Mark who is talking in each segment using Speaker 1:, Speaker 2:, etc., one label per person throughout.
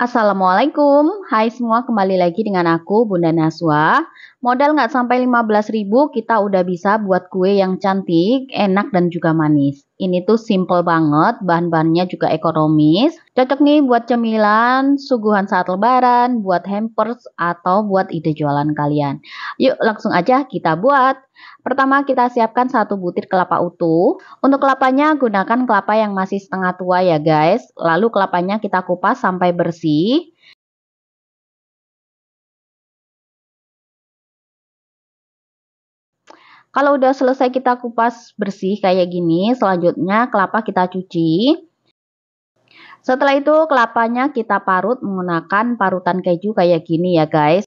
Speaker 1: Assalamualaikum, hai semua kembali lagi dengan aku Bunda Naswa Modal nggak sampai 15 ribu kita udah bisa buat kue yang cantik, enak dan juga manis Ini tuh simple banget, bahan-bahannya juga ekonomis Cocok nih buat cemilan, suguhan saat lebaran, buat hampers atau buat ide jualan kalian Yuk langsung aja kita buat Pertama kita siapkan satu butir kelapa utuh. Untuk
Speaker 2: kelapanya gunakan kelapa yang masih setengah tua ya guys. Lalu kelapanya kita kupas sampai bersih. Kalau udah selesai kita kupas bersih kayak gini,
Speaker 1: selanjutnya kelapa kita cuci. Setelah itu kelapanya kita
Speaker 2: parut menggunakan parutan keju kayak gini ya guys.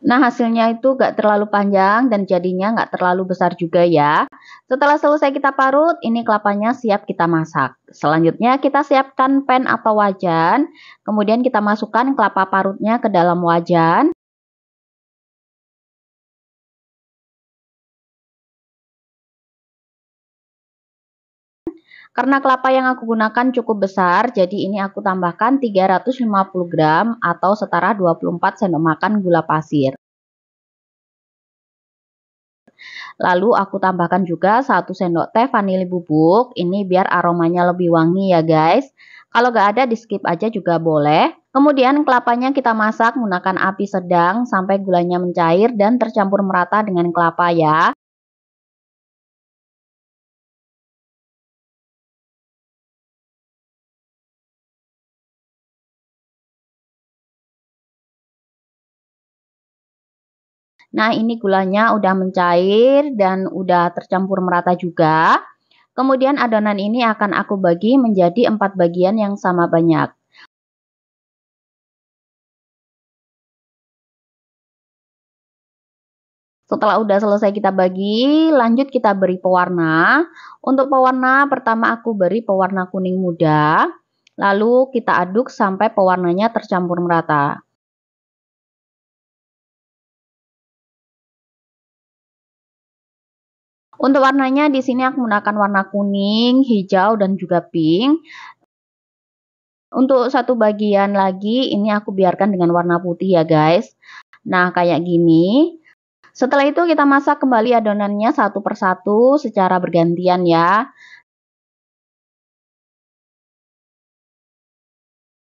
Speaker 2: Nah, hasilnya itu gak terlalu panjang dan jadinya gak terlalu besar juga ya. Setelah selesai kita parut,
Speaker 1: ini kelapanya siap kita masak. Selanjutnya kita siapkan pan atau wajan,
Speaker 2: kemudian kita masukkan kelapa parutnya ke dalam wajan, Karena kelapa yang aku gunakan cukup besar, jadi ini aku tambahkan 350
Speaker 1: gram atau setara 24 sendok makan gula pasir. Lalu aku tambahkan juga 1 sendok teh vanili bubuk, ini biar aromanya lebih wangi ya guys. Kalau gak ada di skip aja juga boleh. Kemudian kelapanya kita masak menggunakan api sedang sampai gulanya mencair dan
Speaker 2: tercampur merata dengan kelapa ya. Nah, ini gulanya udah mencair dan udah tercampur merata juga. Kemudian adonan ini akan aku bagi menjadi empat bagian yang sama banyak. Setelah udah selesai kita bagi, lanjut kita beri pewarna. Untuk
Speaker 1: pewarna, pertama aku beri pewarna kuning muda, lalu kita aduk sampai
Speaker 2: pewarnanya tercampur merata. Untuk warnanya di sini aku menggunakan warna kuning, hijau dan juga pink. Untuk satu bagian
Speaker 1: lagi ini aku biarkan dengan warna putih ya guys. Nah kayak gini.
Speaker 2: Setelah itu kita masak kembali adonannya satu persatu secara bergantian ya.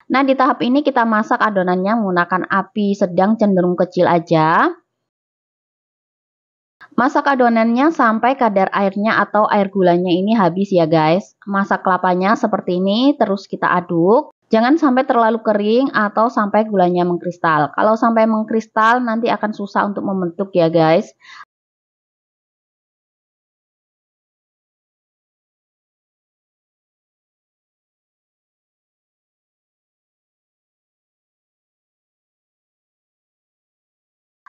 Speaker 2: Nah, di tahap ini kita masak adonannya menggunakan api sedang cenderung kecil aja.
Speaker 1: Masak adonannya sampai kadar airnya atau air gulanya ini habis ya guys. Masak kelapanya seperti ini terus kita aduk. Jangan sampai terlalu
Speaker 2: kering atau sampai gulanya mengkristal. Kalau sampai mengkristal nanti akan susah untuk membentuk ya guys.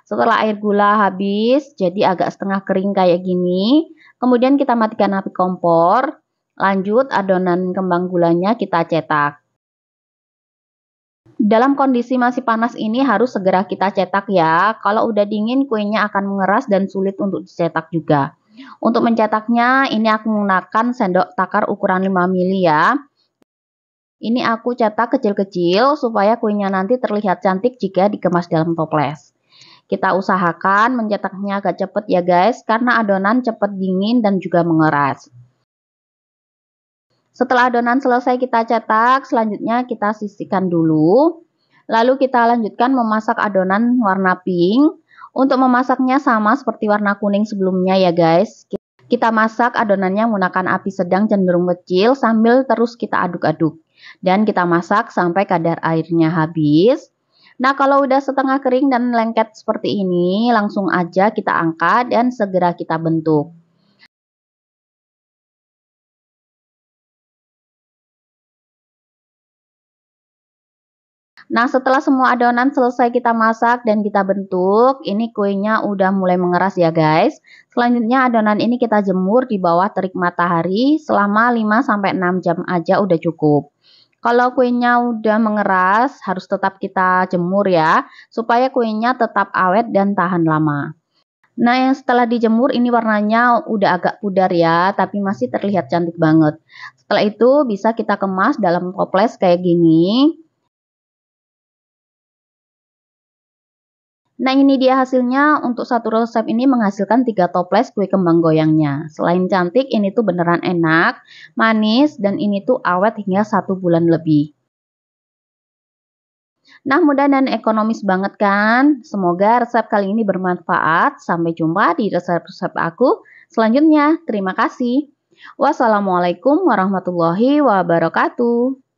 Speaker 2: Setelah air gula habis, jadi agak setengah kering kayak gini. Kemudian kita matikan api kompor.
Speaker 1: Lanjut adonan kembang gulanya kita cetak. Dalam kondisi masih panas ini harus segera kita cetak ya. Kalau udah dingin kuenya akan mengeras dan sulit untuk dicetak juga. Untuk mencetaknya ini aku menggunakan sendok takar ukuran 5 mili ya. Ini aku cetak kecil-kecil supaya kuenya nanti terlihat cantik jika dikemas dalam toples. Kita usahakan mencetaknya agak cepat ya guys, karena adonan cepat dingin dan juga mengeras. Setelah adonan selesai kita cetak, selanjutnya kita sisihkan dulu. Lalu kita lanjutkan memasak adonan warna pink. Untuk memasaknya sama seperti warna kuning sebelumnya ya guys. Kita masak adonannya menggunakan api sedang cenderung kecil sambil terus kita aduk-aduk. Dan kita masak sampai kadar airnya habis. Nah, kalau udah setengah kering dan lengket seperti ini, langsung
Speaker 2: aja kita angkat dan segera kita bentuk. Nah, setelah semua adonan selesai kita masak dan kita bentuk, ini kuenya
Speaker 1: udah mulai mengeras ya guys. Selanjutnya adonan ini kita jemur di bawah terik matahari selama 5 6 jam aja udah cukup. Kalau kuenya udah mengeras, harus tetap kita jemur ya, supaya kuenya tetap awet dan tahan lama. Nah, yang setelah dijemur ini warnanya udah agak pudar ya, tapi masih terlihat
Speaker 2: cantik banget. Setelah itu bisa kita kemas dalam toples kayak gini. Nah ini dia hasilnya untuk satu resep ini menghasilkan 3 toples kue kembang goyangnya. Selain cantik ini tuh beneran enak,
Speaker 1: manis dan ini tuh awet hingga satu bulan lebih. Nah mudah dan ekonomis banget kan? Semoga resep kali ini bermanfaat. Sampai jumpa di resep-resep aku selanjutnya. Terima kasih.
Speaker 2: Wassalamualaikum warahmatullahi wabarakatuh.